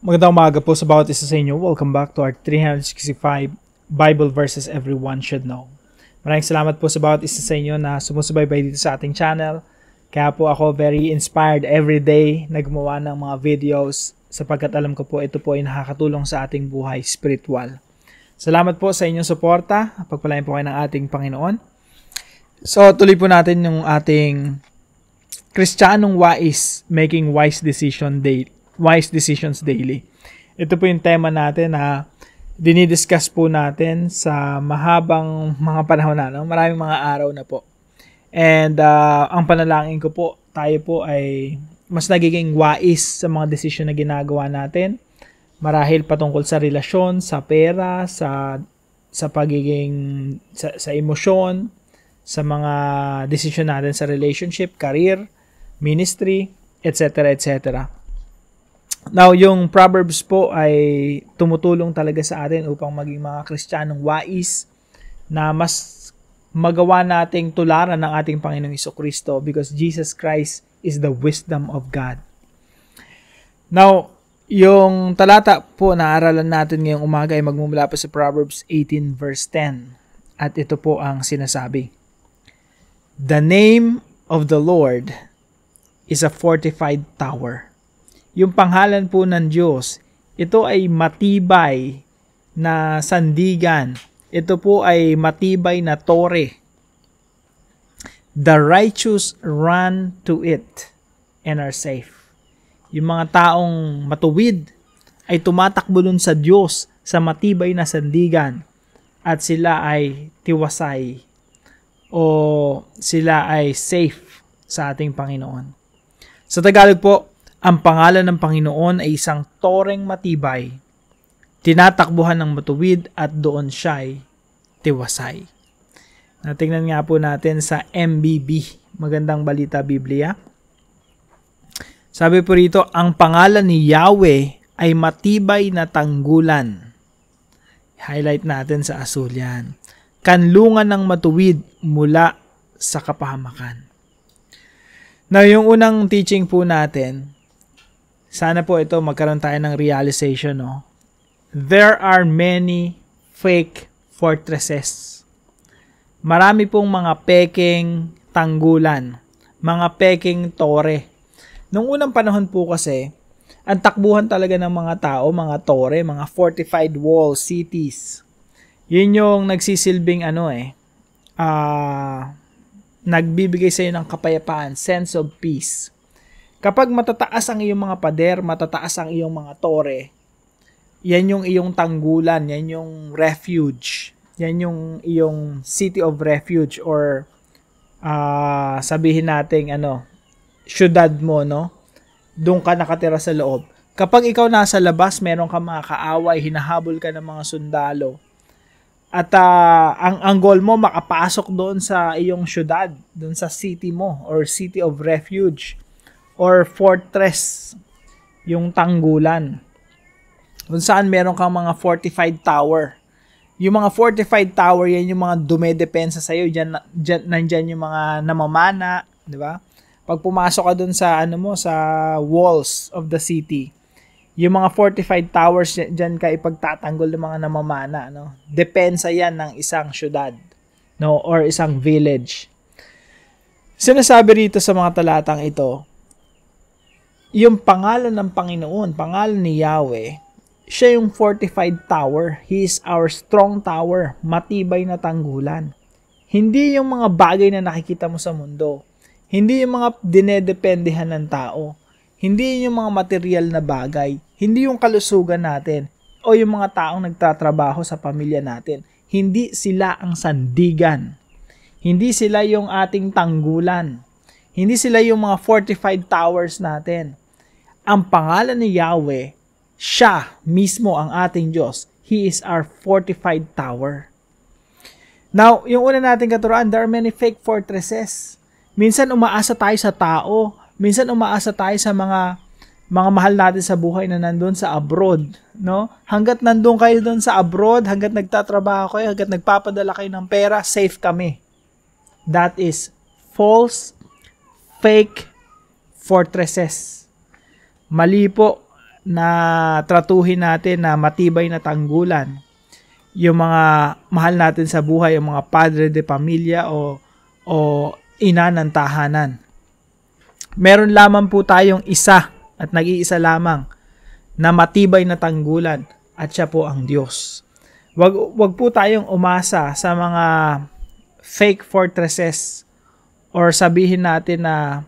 Magandang umaga po sa bawat isa sa inyo. Welcome back to our 365 Bible Verses Everyone Should Know. Maraming salamat po sa bawat isa sa inyo na sumusubaybay dito sa ating channel. Kaya po ako very inspired every day na gumawa ng mga videos sapagkat alam ko po ito po ay nakakatulong sa ating buhay spiritual. Salamat po sa inyong suporta. Pagpalain po kayo ng ating Panginoon. So tuloy po natin yung ating Kristiyanong Wais Making Wise Decision Date Wise Decisions Daily. Ito po yung tema natin na dinidiscuss po natin sa mahabang mga panahon na, no? maraming mga araw na po. And uh, ang panalangin ko po, tayo po ay mas nagiging wais sa mga desisyon na ginagawa natin. Marahil patungkol sa relasyon, sa pera, sa sa pagiging sa, sa emosyon, sa mga desisyon natin sa relationship, career, ministry, etc. etc. Now, yung Proverbs po ay tumutulong talaga sa atin upang maging mga Kristiyanong wais na mas magawa nating tularan ng ating Panginoong Iso Kristo because Jesus Christ is the wisdom of God. Now, yung talata po na aralan natin ngayong umaga ay magmumula po sa Proverbs 18 verse 10. At ito po ang sinasabi. The name of the Lord is a fortified tower yung panghalan po ng Diyos. Ito ay matibay na sandigan. Ito po ay matibay na tore. The righteous run to it and are safe. Yung mga taong matuwid ay tumatakbo dun sa Diyos sa matibay na sandigan at sila ay tiwasay o sila ay safe sa ating Panginoon. Sa Tagalog po, ang pangalan ng Panginoon ay isang toreng matibay. Tinatakbuhan ng matuwid at doon siya'y tiwasay. Natingnan nga po natin sa MBB, Magandang Balita Biblia. Sabi po rito, ang pangalan ni Yahweh ay matibay na tanggulan. Highlight natin sa asul yan. Kanlungan ng matuwid mula sa kapahamakan. Na yung unang teaching po natin, sana po ito magkaroon tayo ng realization, no? There are many fake fortresses. Marami pong mga peking tanggulan, mga peking tore. Nung unang panahon po kasi, ang takbuhan talaga ng mga tao, mga tore, mga fortified wall cities. Yun yung nagsisilbing ano eh, uh, nagbibigay sa'yo ng kapayapaan, sense of peace Kapag matataas ang iyong mga pader, matataas ang iyong mga tore, yan yung iyong tanggulan, yan yung refuge, yan yung iyong city of refuge or uh, sabihin nating ano, syudad mo, no? Doon ka nakatira sa loob. Kapag ikaw nasa labas, meron ka mga kaaway, hinahabol ka ng mga sundalo. At uh, ang, ang goal mo, makapasok doon sa iyong syudad, doon sa city mo or city of refuge or fortress yung tanggulan. Kung saan meron kang mga fortified tower. Yung mga fortified tower, yan yung mga dumedepensa sa'yo. Diyan, diyan, nandyan yung mga namamana, di ba? Pag pumasok ka dun sa, ano mo, sa walls of the city, yung mga fortified towers diyan ka ipagtatanggol ng mga namamana no depensa yan ng isang syudad no or isang village sinasabi rito sa mga talatang ito yung pangalan ng Panginoon, pangalan ni Yahweh, siya yung fortified tower. He is our strong tower, matibay na tanggulan. Hindi yung mga bagay na nakikita mo sa mundo. Hindi yung mga dinedependehan ng tao. Hindi yung mga material na bagay. Hindi yung kalusugan natin o yung mga taong nagtatrabaho sa pamilya natin. Hindi sila ang sandigan. Hindi sila yung ating tanggulan. Hindi sila yung mga fortified towers natin ang pangalan ni Yahweh, siya mismo ang ating Diyos. He is our fortified tower. Now, yung una nating katuruan, there are many fake fortresses. Minsan umaasa tayo sa tao, minsan umaasa tayo sa mga mga mahal natin sa buhay na nandoon sa abroad, no? Hanggat nandoon kayo doon sa abroad, hanggat nagtatrabaho kayo, hanggat nagpapadala kayo ng pera, safe kami. That is false fake fortresses mali po na tratuhin natin na matibay na tanggulan yung mga mahal natin sa buhay, yung mga padre de pamilya o, o ina ng tahanan. Meron lamang po tayong isa at nag-iisa lamang na matibay na tanggulan at siya po ang Diyos. Wag, wag po tayong umasa sa mga fake fortresses or sabihin natin na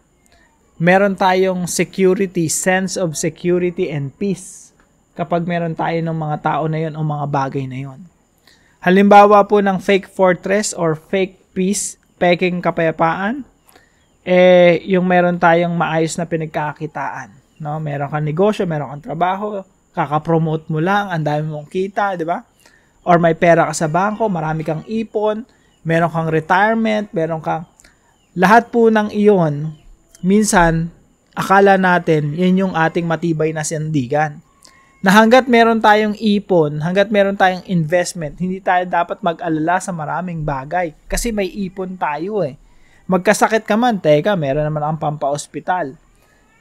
meron tayong security, sense of security and peace kapag meron tayo ng mga tao na yon o mga bagay na yon. Halimbawa po ng fake fortress or fake peace, peking kapayapaan, eh yung meron tayong maayos na pinagkakitaan. No? Meron kang negosyo, meron kang trabaho, kakapromote mo lang, ang dami mong kita, di ba? Or may pera ka sa bangko, marami kang ipon, meron kang retirement, meron kang... Lahat po ng iyon minsan, akala natin, yun yung ating matibay na sandigan. Na hanggat meron tayong ipon, hanggat meron tayong investment, hindi tayo dapat mag-alala sa maraming bagay. Kasi may ipon tayo eh. Magkasakit ka man, teka, meron naman ang pampa pampaospital.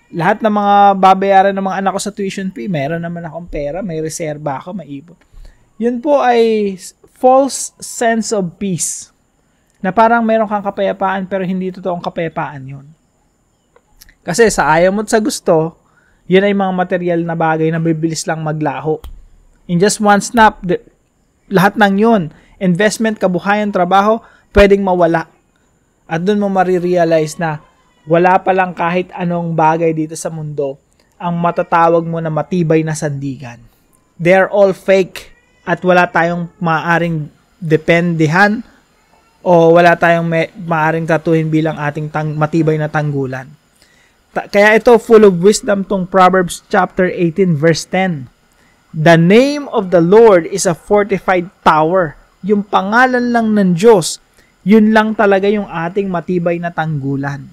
Lahat ng mga babayaran ng mga anak ko sa tuition fee, meron naman akong pera, may reserba ako, may ipon. Yun po ay false sense of peace. Na parang meron kang kapayapaan pero hindi totoong kapayapaan yun. Kasi sa ayaw mo sa gusto, yun ay mga material na bagay na bibilis lang maglaho. In just one snap, the, lahat ng yun, investment, kabuhayan, trabaho, pwedeng mawala. At doon mo marirealize na wala pa lang kahit anong bagay dito sa mundo ang matatawag mo na matibay na sandigan. They are all fake at wala tayong maaring dependihan o wala tayong may, maaring tatuhin bilang ating tang, matibay na tanggulan. Kaya ito full of wisdom tong Proverbs chapter 18 verse 10. The name of the Lord is a fortified tower. Yung pangalan lang ng Diyos, yun lang talaga yung ating matibay na tanggulan.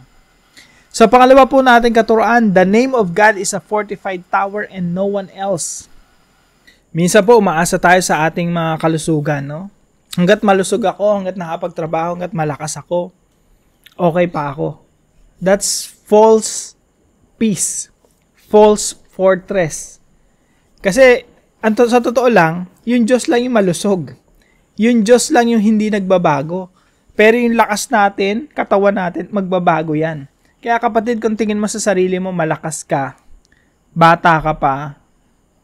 Sa pangalawa po natin katuruan, the name of God is a fortified tower and no one else. Minsan po umaasa tayo sa ating mga kalusugan, no? Hanggat malusog ako, hanggat nakapagtrabaho, hanggat malakas ako, okay pa ako. That's false peace, false fortress. Kasi ang sa totoo lang, yung Diyos lang yung malusog. Yung Diyos lang yung hindi nagbabago. Pero yung lakas natin, katawan natin, magbabago yan. Kaya kapatid, kung tingin mo sa sarili mo, malakas ka, bata ka pa,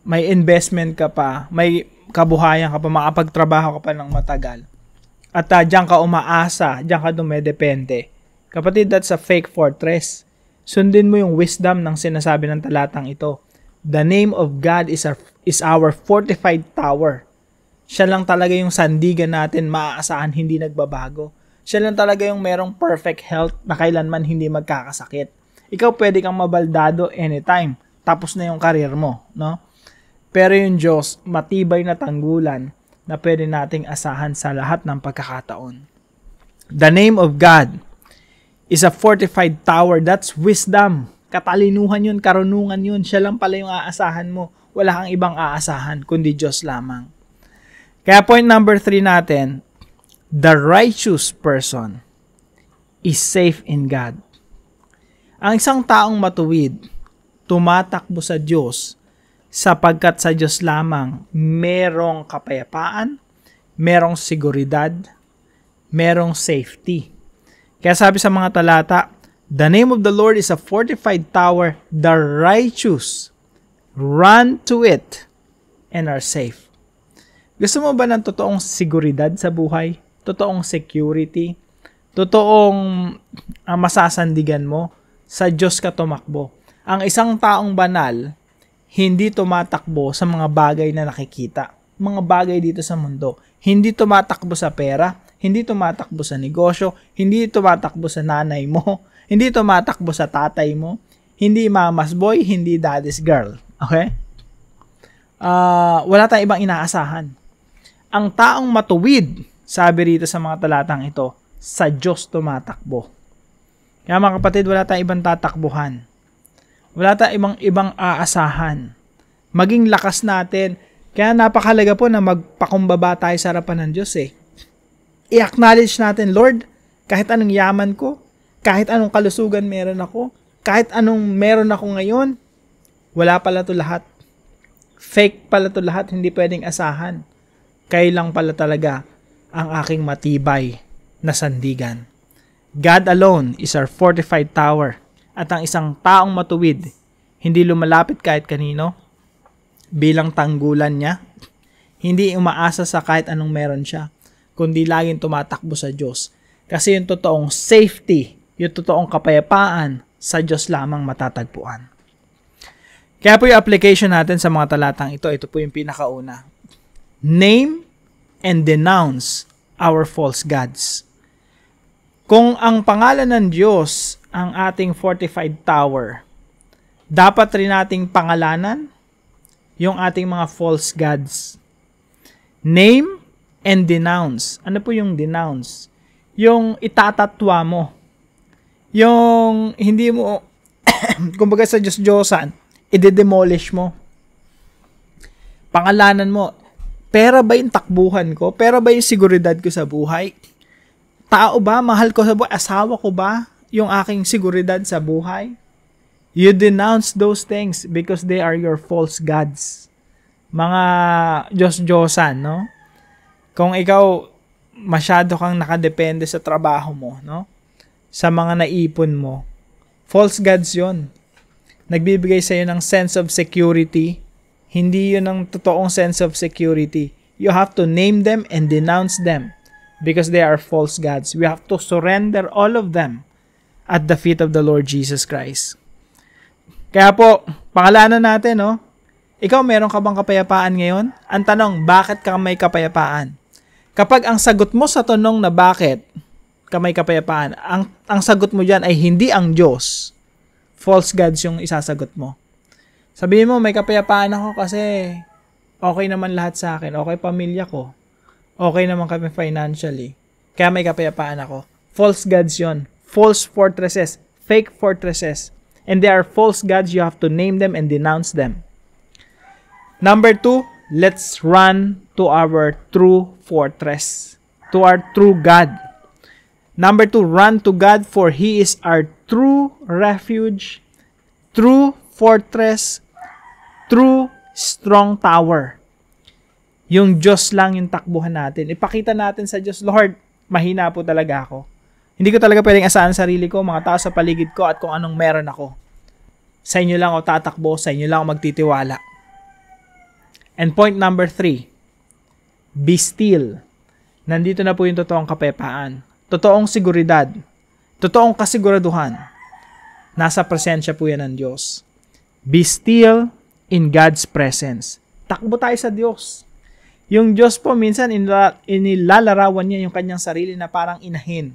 may investment ka pa, may kabuhayan ka pa, makapagtrabaho ka pa ng matagal. At uh, diyan ka umaasa, diyan ka dumedepende. Kapatid, that's a fake fortress. Sundin mo yung wisdom ng sinasabi ng talatang ito. The name of God is our, is our fortified tower. Siya lang talaga yung sandigan natin maaasahan hindi nagbabago. Siya lang talaga yung merong perfect health na kailanman hindi magkakasakit. Ikaw pwede kang mabaldado anytime. Tapos na yung karir mo, no? Pero yung Diyos, matibay na tanggulan na pwede nating asahan sa lahat ng pagkakataon. The name of God is a fortified tower. That's wisdom. Katalinuhan yun, karunungan yun. Siya lang pala yung aasahan mo. Wala kang ibang aasahan, kundi Diyos lamang. Kaya point number three natin, the righteous person is safe in God. Ang isang taong matuwid, tumatakbo sa Diyos sapagkat sa Diyos lamang merong kapayapaan, merong seguridad, merong safety. Kaya sabi sa mga talata, The name of the Lord is a fortified tower, the righteous run to it and are safe. Gusto mo ba ng totoong seguridad sa buhay? Totoong security? Totoong uh, masasandigan mo? Sa Diyos ka tumakbo. Ang isang taong banal, hindi tumatakbo sa mga bagay na nakikita. Mga bagay dito sa mundo. Hindi tumatakbo sa pera hindi tumatakbo sa negosyo, hindi tumatakbo sa nanay mo, hindi tumatakbo sa tatay mo, hindi mama's boy, hindi daddy's girl. Okay? Uh, wala tayong ibang inaasahan. Ang taong matuwid, sabi rito sa mga talatang ito, sa Diyos tumatakbo. Kaya mga kapatid, wala tayong ibang tatakbuhan. Wala tayong ibang ibang aasahan. Maging lakas natin. Kaya napakalaga po na magpakumbaba tayo sa harapan ng Diyos eh i-acknowledge natin, Lord, kahit anong yaman ko, kahit anong kalusugan meron ako, kahit anong meron ako ngayon, wala pala to lahat. Fake pala to lahat, hindi pwedeng asahan. Kailang pala talaga ang aking matibay na sandigan. God alone is our fortified tower at ang isang taong matuwid, hindi lumalapit kahit kanino, bilang tanggulan niya, hindi umaasa sa kahit anong meron siya, kundi laging tumatakbo sa Diyos. Kasi yung totoong safety, yung totoong kapayapaan, sa Diyos lamang matatagpuan. Kaya po yung application natin sa mga talatang ito, ito po yung pinakauna. Name and denounce our false gods. Kung ang pangalan ng Diyos ang ating fortified tower, dapat rin nating pangalanan yung ating mga false gods. Name and denounce. Ano po yung denounce? Yung itatatwa mo. Yung hindi mo, kumbaga sa Diyos-Diyosan, i demolish mo. Pangalanan mo, pera ba yung takbuhan ko? Pera ba yung seguridad ko sa buhay? Tao ba? Mahal ko sa buhay? Asawa ko ba? Yung aking seguridad sa buhay? You denounce those things because they are your false gods. Mga Diyos-Diyosan, no? kung ikaw masyado kang nakadepende sa trabaho mo, no? Sa mga naipon mo, false gods 'yon. Nagbibigay sa iyo ng sense of security. Hindi 'yon ang totoong sense of security. You have to name them and denounce them because they are false gods. We have to surrender all of them at the feet of the Lord Jesus Christ. Kaya po, pangalanan natin, no? Ikaw, meron ka bang kapayapaan ngayon? Ang tanong, bakit ka may kapayapaan? Kapag ang sagot mo sa tanong na bakit ka may kapayapaan, ang, ang sagot mo dyan ay hindi ang Diyos. False gods yung isasagot mo. Sabihin mo, may kapayapaan ako kasi okay naman lahat sa akin. Okay pamilya ko. Okay naman kami financially. Kaya may kapayapaan ako. False gods yon. False fortresses. Fake fortresses. And they are false gods. You have to name them and denounce them. Number two, let's run to our true fortress, to our true God. Number two, run to God for He is our true refuge, true fortress, true strong tower. Yung Diyos lang yung takbuhan natin. Ipakita natin sa Diyos, Lord, mahina po talaga ako. Hindi ko talaga pwedeng asahan sarili ko, mga tao sa paligid ko at kung anong meron ako. Sa inyo lang ako tatakbo, sa inyo lang ako magtitiwala. And point number three, Be still. Nandito na po yung totoong kapepaan. Totoong siguridad. Totoong kasiguraduhan. Nasa presensya po yan ng Diyos. Be still in God's presence. Takbo tayo sa Diyos. Yung Diyos po, minsan inilalarawan niya yung kanyang sarili na parang inahin.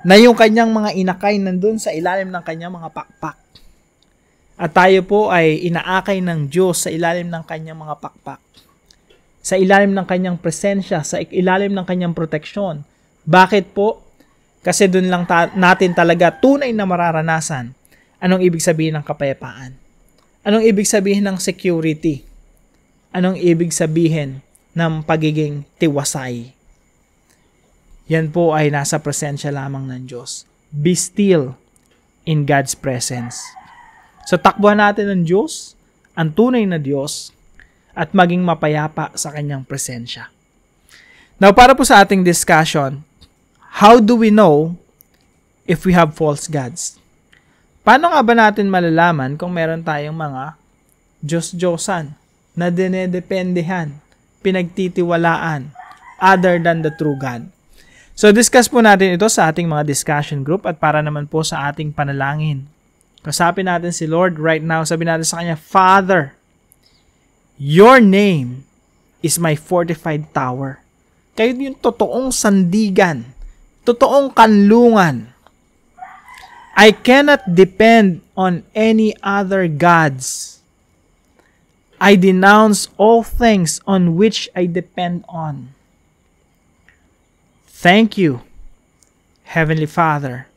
Na yung kanyang mga inakay nandun sa ilalim ng kanyang mga pakpak. At tayo po ay inaakay ng Diyos sa ilalim ng kanyang mga pakpak sa ilalim ng kanyang presensya, sa ilalim ng kanyang proteksyon. Bakit po? Kasi doon lang ta- natin talaga tunay na mararanasan anong ibig sabihin ng kapayapaan. Anong ibig sabihin ng security? Anong ibig sabihin ng pagiging tiwasay? Yan po ay nasa presensya lamang ng Diyos. Be still in God's presence. So takbuhan natin ng Diyos, ang tunay na Diyos, at maging mapayapa sa kanyang presensya. Now, para po sa ating discussion, how do we know if we have false gods? Paano nga ba natin malalaman kung meron tayong mga Diyos-Diyosan na dinedependehan, pinagtitiwalaan, other than the true God? So, discuss po natin ito sa ating mga discussion group at para naman po sa ating panalangin. Kasapin natin si Lord right now. Sabi natin sa Kanya, Father, Your name is my fortified tower. Kayo yung totoong sandigan, totoong kanlungan. I cannot depend on any other gods. I denounce all things on which I depend on. Thank you, Heavenly Father,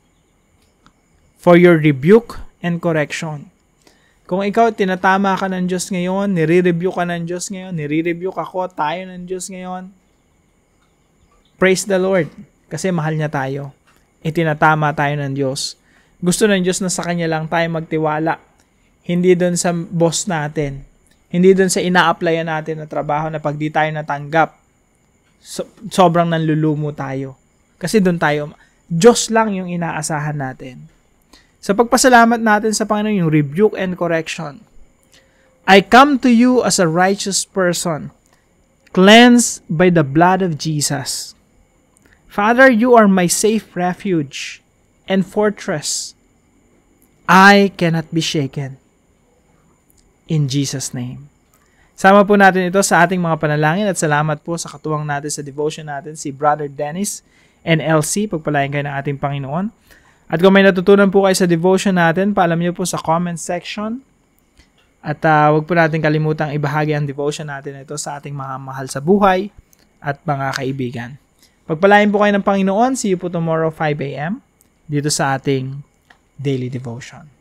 for your rebuke and correction. Kung ikaw tinatama ka ng Diyos ngayon, nire-review ka ng Diyos ngayon, nire-review ka ko, tayo ng Diyos ngayon, praise the Lord kasi mahal niya tayo. Itinatama eh, tayo ng Diyos. Gusto ng Diyos na sa Kanya lang tayo magtiwala. Hindi doon sa boss natin. Hindi doon sa ina-applyan natin na trabaho na pag di tayo natanggap, so, sobrang nanlulumo tayo. Kasi doon tayo, Diyos lang yung inaasahan natin. Sa pagpasalamat natin sa Panginoon yung rebuke and correction. I come to you as a righteous person, cleansed by the blood of Jesus. Father, you are my safe refuge and fortress. I cannot be shaken. In Jesus' name. Sama po natin ito sa ating mga panalangin at salamat po sa katuwang natin sa devotion natin si Brother Dennis and LC. Pagpalain kayo ng ating Panginoon. At kung may natutunan po kayo sa devotion natin, paalam nyo po sa comment section. At uh, ah, wag po natin kalimutang ibahagi ang devotion natin ito sa ating mga mahal sa buhay at mga kaibigan. Pagpalain po kayo ng Panginoon. See you po tomorrow 5 a.m. dito sa ating daily devotion.